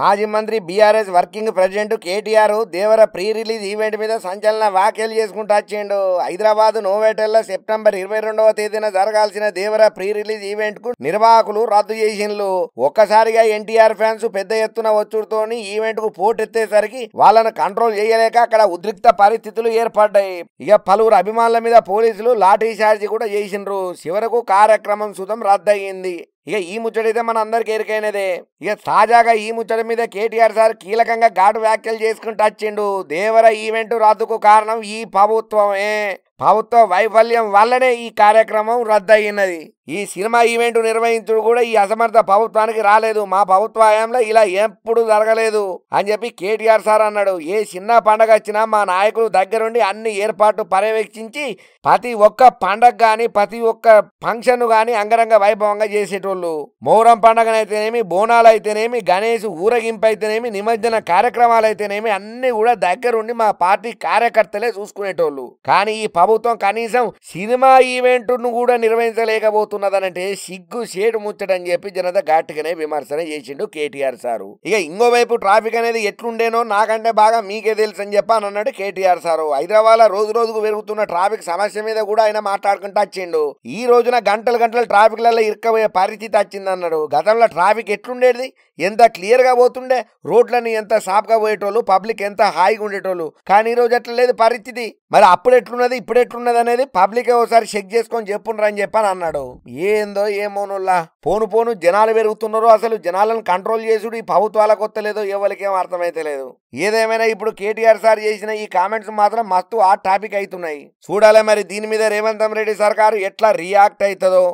మాజీ మంత్రి BRS working president KTR Devara pre release event మీద సంచలన వ్యాఖ్యలు చేసుకుంటూ వచ్చిండు హైదరాబాద్ నోవేటల్లో సెప్టెంబర్ ఇరవై రెండవ తేదీన జరగాల్సిన దేవర ప్రీ రిలీజ్ ఈవెంట్ కు నిర్వాహకులు రద్దు చేసిండ్లు ఒక్కసారిగా ఎన్టీఆర్ ఫ్యాన్స్ పెద్ద ఎత్తున వచ్చుడుతోని ఈవెంట్ కు పోటెత్తేసరికి వాళ్ళను కంట్రోల్ చేయలేక అక్కడ ఉద్రిక్త పరిస్థితులు ఏర్పడ్డాయి ఇక పలువురు అభిమానుల మీద పోలీసులు లాఠీ చార్జీ కూడా చేసిండ్రు చివరకు కార్యక్రమం సుతం రద్దయింది ఇక ఈ ముచ్చటైతే మన అందరికి ఎరికైనదే ఇక తాజాగా ఈ ముచ్చట మీద కేటీఆర్ సార్ కీలకంగా ఘాటు వ్యాఖ్యలు చేసుకుంటూ వచ్చిండు దేవర ఈవెంట్ రద్దుకు కారణం ఈ ప్రభుత్వమే ప్రభుత్వ వైఫల్యం వల్లనే ఈ కార్యక్రమం రద్దయినది ఈ సినిమా ఈవెంట్ నిర్వహించుడు కూడా ఈ అసమర్థ ప్రభుత్వానికి రాలేదు మా ప్రభుత్వ హయాంలో ఇలా ఎప్పుడు జరగలేదు అని చెప్పి కేటీఆర్ సార్ అన్నాడు ఏ చిన్న పండగ వచ్చినా మా నాయకులు దగ్గరుండి అన్ని ఏర్పాట్లు పర్యవేక్షించి ప్రతి ఒక్క పండగ కానీ ప్రతి ఒక్క ఫంక్షన్ కానీ అంగరంగ వైభవంగా చేసేటోళ్ళు మోరం పండగనైతేనేమి బోనాలు అయితేనేమి గణేష్ ఊరగింపు అయితేనేమి నిమజ్జన కార్యక్రమాలు అయితేనేమి అన్ని కూడా దగ్గరుండి మా పార్టీ కార్యకర్తలే చూసుకునేటోళ్ళు కానీ ఈ ప్రభుత్వం కనీసం సినిమా ఈవెంట్ను కూడా నిర్వహించలేకపోతుంది అవుతున్నదనంటే సిగ్గు షేడు ముచ్చడని చెప్పి జనత ఘాటుగానే విమర్శన చేసిండు కేటీఆర్ సారు ఇక ఇంకో వైపు ట్రాఫిక్ అనేది ఎట్లుండేనో నాకంటే బాగా మీకే తెలుసు అని చెప్పి అని అన్నాడు కేటీఆర్ సారు హైదరాబాద్ లో రోజు రోజుకు పెరుగుతున్న ట్రాఫిక్ సమస్య మీద కూడా ఆయన మాట్లాడుకుంటూ వచ్చిండు ఈ రోజున గంటలు గంటలు ట్రాఫిక్ లలో ఇరుక్కపోయే పరిస్థితి వచ్చింది అన్నాడు గతంలో ట్రాఫిక్ ఎట్లుండేది ఎంత క్లియర్ గా పోతుండే రోడ్లను ఎంత సాఫ్ గా పోయేటోళ్ళు పబ్లిక్ ఎంత హాయిగా ఉండేటోళ్ళు కానీ ఈ రోజు అట్లా లేదు పరిస్థితి మరి అప్పుడు ఎట్లున్నది ఇప్పుడు ఎట్లున్నది అనేది పబ్లిక్ ఒకసారి చెక్ చేసుకొని చెప్పుండ్రు అని చెప్పని అన్నాడు ఏందో ఏమోనుల్లా పోను పోను జనాలు పెరుగుతున్నారు అసలు జనాలను కంట్రోల్ చేసుడు ఈ ప్రభుత్వాలకు వస్తలేదో ఎవరికేం అర్థమైతే లేదు ఏదేమైనా ఇప్పుడు కేటీఆర్ సార్ చేసిన ఈ కామెంట్స్ మాత్రం మస్తు ఆ టాపిక్ అవుతున్నాయి చూడాలి మరి దీని మీద రేవంత్ రెడ్డి సర్కారు ఎట్లా రియాక్ట్ అవుతుందో